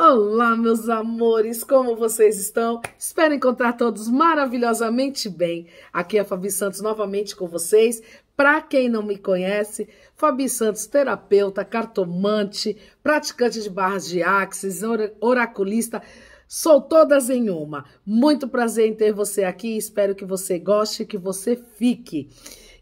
Olá, meus amores, como vocês estão? Espero encontrar todos maravilhosamente bem. Aqui é a Fabi Santos novamente com vocês. Para quem não me conhece, Fabi Santos, terapeuta, cartomante, praticante de barras de axis, oraculista, sou todas em uma. Muito prazer em ter você aqui, espero que você goste, que você fique.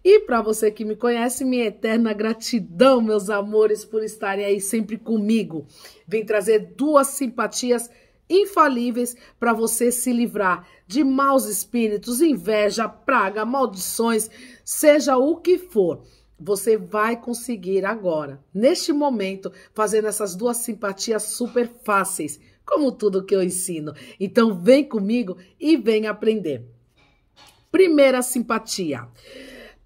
E para você que me conhece, minha eterna gratidão, meus amores, por estarem aí sempre comigo. Vim trazer duas simpatias infalíveis para você se livrar de maus espíritos, inveja, praga, maldições, seja o que for. Você vai conseguir agora, neste momento, fazendo essas duas simpatias super fáceis, como tudo que eu ensino. Então vem comigo e vem aprender. Primeira simpatia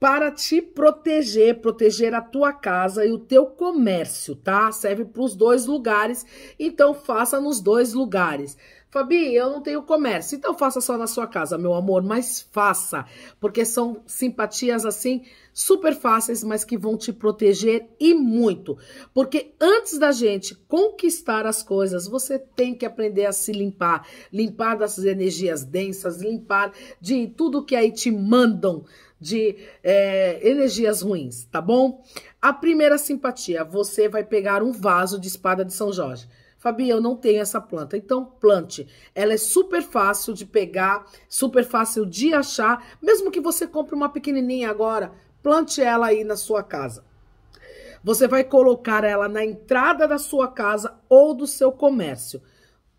para te proteger, proteger a tua casa e o teu comércio, tá? Serve para os dois lugares, então faça nos dois lugares. Fabi, eu não tenho comércio, então faça só na sua casa, meu amor, mas faça, porque são simpatias assim super fáceis, mas que vão te proteger e muito. Porque antes da gente conquistar as coisas, você tem que aprender a se limpar, limpar das energias densas, limpar de tudo que aí te mandam de é, energias ruins, tá bom? A primeira simpatia, você vai pegar um vaso de espada de São Jorge. Fabi, eu não tenho essa planta. Então, plante. Ela é super fácil de pegar, super fácil de achar. Mesmo que você compre uma pequenininha agora, plante ela aí na sua casa. Você vai colocar ela na entrada da sua casa ou do seu comércio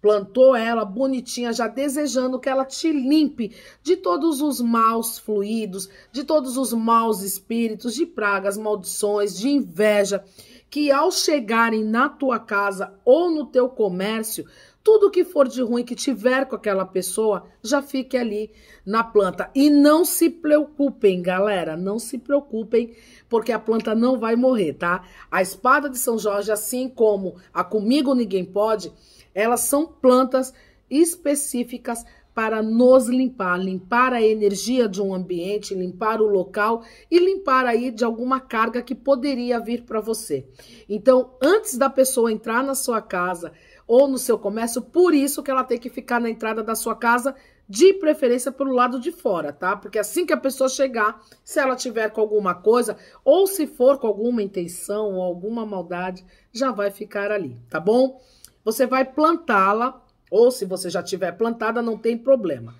plantou ela bonitinha, já desejando que ela te limpe de todos os maus fluidos, de todos os maus espíritos, de pragas, maldições, de inveja, que ao chegarem na tua casa ou no teu comércio, tudo que for de ruim que tiver com aquela pessoa, já fique ali na planta. E não se preocupem, galera, não se preocupem, porque a planta não vai morrer, tá? A espada de São Jorge, assim como a comigo ninguém pode, elas são plantas específicas para nos limpar, limpar a energia de um ambiente, limpar o local e limpar aí de alguma carga que poderia vir para você. Então, antes da pessoa entrar na sua casa ou no seu comércio, por isso que ela tem que ficar na entrada da sua casa, de preferência pelo lado de fora, tá? Porque assim que a pessoa chegar, se ela tiver com alguma coisa ou se for com alguma intenção ou alguma maldade, já vai ficar ali, tá bom? Você vai plantá-la, ou se você já tiver plantada, não tem problema.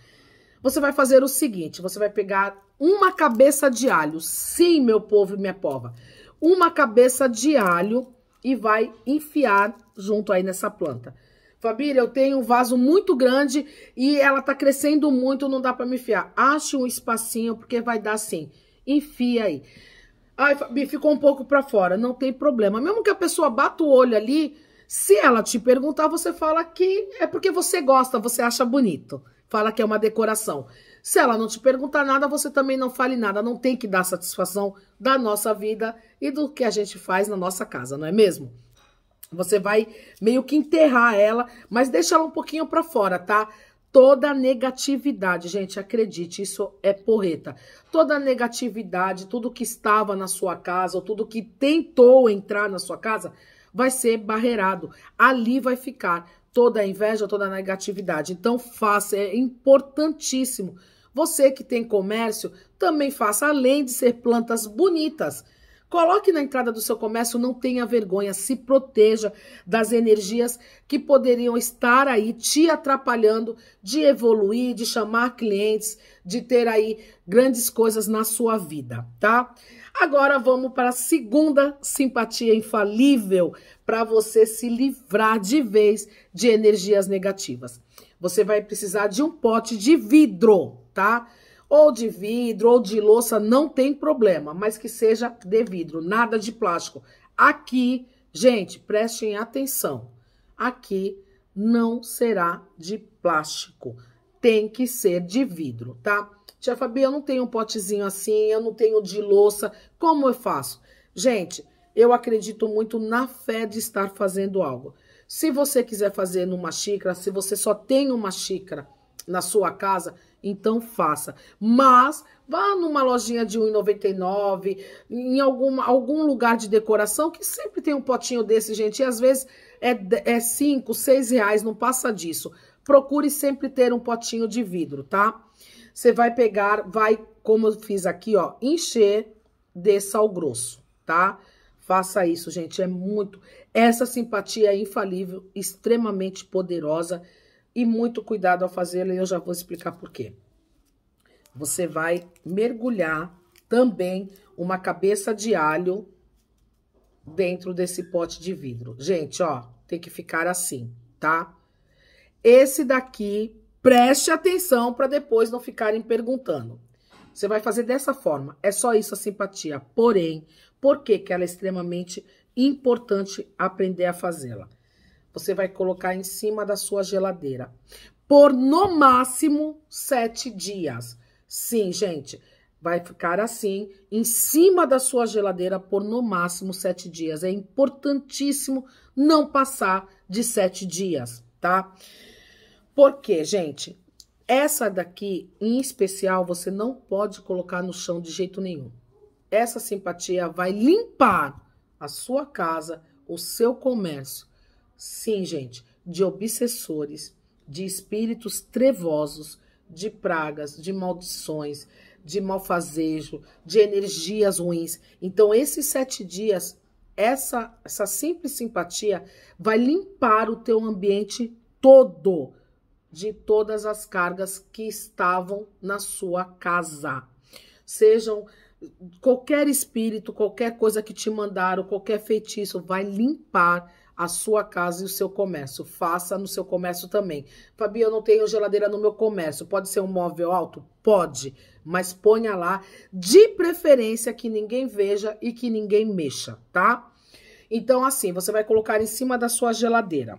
Você vai fazer o seguinte: você vai pegar uma cabeça de alho. Sim, meu povo e minha pova. Uma cabeça de alho e vai enfiar junto aí nessa planta. Fabília, eu tenho um vaso muito grande e ela tá crescendo muito, não dá para me enfiar. Ache um espacinho, porque vai dar assim. Enfia aí. Ai, Fabi, ficou um pouco para fora. Não tem problema. Mesmo que a pessoa bata o olho ali, se ela te perguntar, você fala que é porque você gosta, você acha bonito. Fala que é uma decoração. Se ela não te perguntar nada, você também não fale nada. Não tem que dar satisfação da nossa vida e do que a gente faz na nossa casa, não é mesmo? Você vai meio que enterrar ela, mas deixa ela um pouquinho para fora, tá? Toda negatividade, gente, acredite, isso é porreta. Toda negatividade, tudo que estava na sua casa, ou tudo que tentou entrar na sua casa, vai ser barreirado. Ali vai ficar toda a inveja, toda a negatividade. Então faça, é importantíssimo. Você que tem comércio, também faça, além de ser plantas bonitas. Coloque na entrada do seu comércio, não tenha vergonha, se proteja das energias que poderiam estar aí te atrapalhando de evoluir, de chamar clientes, de ter aí grandes coisas na sua vida, tá? Agora vamos para a segunda simpatia infalível para você se livrar de vez de energias negativas. Você vai precisar de um pote de vidro, tá? ou de vidro ou de louça, não tem problema, mas que seja de vidro, nada de plástico. Aqui, gente, prestem atenção. Aqui não será de plástico, tem que ser de vidro, tá? Tia Fabi, eu não tenho um potezinho assim, eu não tenho de louça, como eu faço? Gente, eu acredito muito na fé de estar fazendo algo. Se você quiser fazer numa xícara, se você só tem uma xícara na sua casa, então faça. Mas vá numa lojinha de R$1,99, em alguma, algum lugar de decoração, que sempre tem um potinho desse, gente. E às vezes é 5, é 6 reais, não passa disso. Procure sempre ter um potinho de vidro, tá? Você vai pegar, vai, como eu fiz aqui, ó, encher de sal grosso, tá? Faça isso, gente, é muito... Essa simpatia é infalível, extremamente poderosa, e muito cuidado ao fazê-lo, e eu já vou explicar por quê. Você vai mergulhar também uma cabeça de alho dentro desse pote de vidro. Gente, ó, tem que ficar assim, tá? Esse daqui, preste atenção para depois não ficarem perguntando. Você vai fazer dessa forma. É só isso a simpatia. Porém, por que, que ela é extremamente importante aprender a fazê-la? você vai colocar em cima da sua geladeira por no máximo sete dias. Sim, gente, vai ficar assim em cima da sua geladeira por no máximo sete dias. É importantíssimo não passar de sete dias, tá? Porque, gente, essa daqui em especial você não pode colocar no chão de jeito nenhum. Essa simpatia vai limpar a sua casa, o seu comércio sim, gente, de obsessores, de espíritos trevosos, de pragas, de maldições, de malfazejo, de energias ruins. Então, esses sete dias, essa, essa simples simpatia vai limpar o teu ambiente todo de todas as cargas que estavam na sua casa. Sejam qualquer espírito, qualquer coisa que te mandaram, qualquer feitiço, vai limpar a sua casa e o seu comércio. Faça no seu comércio também. Fabi, eu não tenho geladeira no meu comércio. Pode ser um móvel alto? Pode, mas ponha lá, de preferência que ninguém veja e que ninguém mexa, tá? Então, assim, você vai colocar em cima da sua geladeira.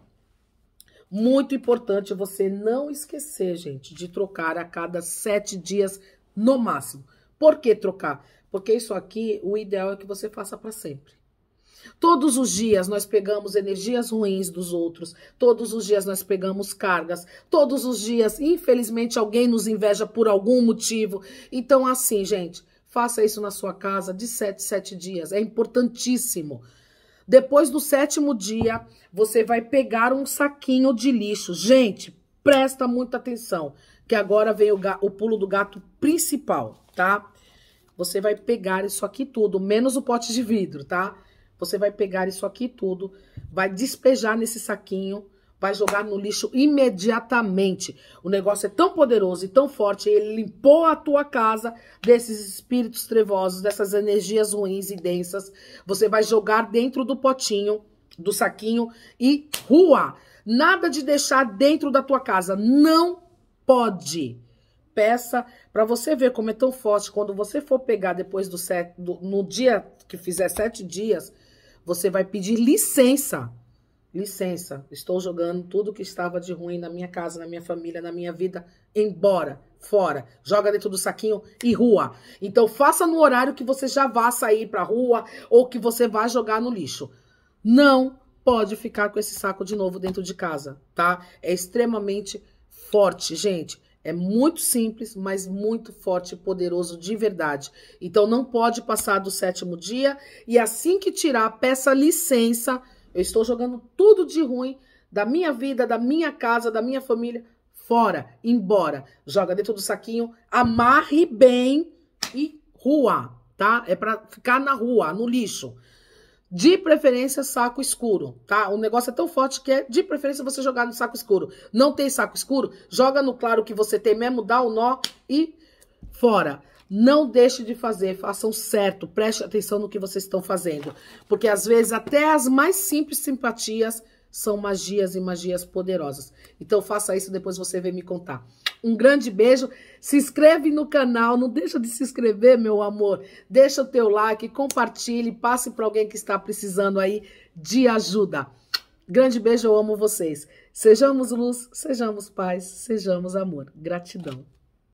Muito importante você não esquecer, gente, de trocar a cada sete dias no máximo. Por que trocar? Porque isso aqui, o ideal é que você faça para sempre. Todos os dias nós pegamos energias ruins dos outros, todos os dias nós pegamos cargas, todos os dias, infelizmente, alguém nos inveja por algum motivo. Então, assim, gente, faça isso na sua casa de sete, sete dias, é importantíssimo. Depois do sétimo dia, você vai pegar um saquinho de lixo. Gente, presta muita atenção, que agora vem o, o pulo do gato principal, tá? Você vai pegar isso aqui tudo, menos o pote de vidro, tá? Tá? Você vai pegar isso aqui tudo, vai despejar nesse saquinho, vai jogar no lixo imediatamente. O negócio é tão poderoso e tão forte, ele limpou a tua casa desses espíritos trevosos, dessas energias ruins e densas. Você vai jogar dentro do potinho, do saquinho e rua. Nada de deixar dentro da tua casa. Não pode. Peça para você ver como é tão forte. Quando você for pegar depois do, set, do no dia que fizer sete dias, você vai pedir licença. Licença, estou jogando tudo que estava de ruim na minha casa, na minha família, na minha vida, embora, fora. Joga dentro do saquinho e rua. Então faça no horário que você já vá sair para rua ou que você vá jogar no lixo. Não pode ficar com esse saco de novo dentro de casa, tá? É extremamente forte, gente. É muito simples, mas muito forte e poderoso de verdade. Então não pode passar do sétimo dia e assim que tirar, peça licença. Eu estou jogando tudo de ruim da minha vida, da minha casa, da minha família fora, embora. Joga dentro do saquinho, amarre bem e rua, tá? É para ficar na rua, no lixo. De preferência, saco escuro, tá? O negócio é tão forte que é de preferência você jogar no saco escuro. Não tem saco escuro? Joga no claro que você tem mesmo, dá o nó e fora. Não deixe de fazer, façam certo, preste atenção no que vocês estão fazendo. Porque às vezes até as mais simples simpatias são magias e magias poderosas. Então faça isso, depois você vem me contar. Um grande beijo. Se inscreve no canal, não deixa de se inscrever, meu amor. Deixa o teu like, compartilhe, passe para alguém que está precisando aí de ajuda. Grande beijo, eu amo vocês. Sejamos luz, sejamos paz, sejamos amor. Gratidão.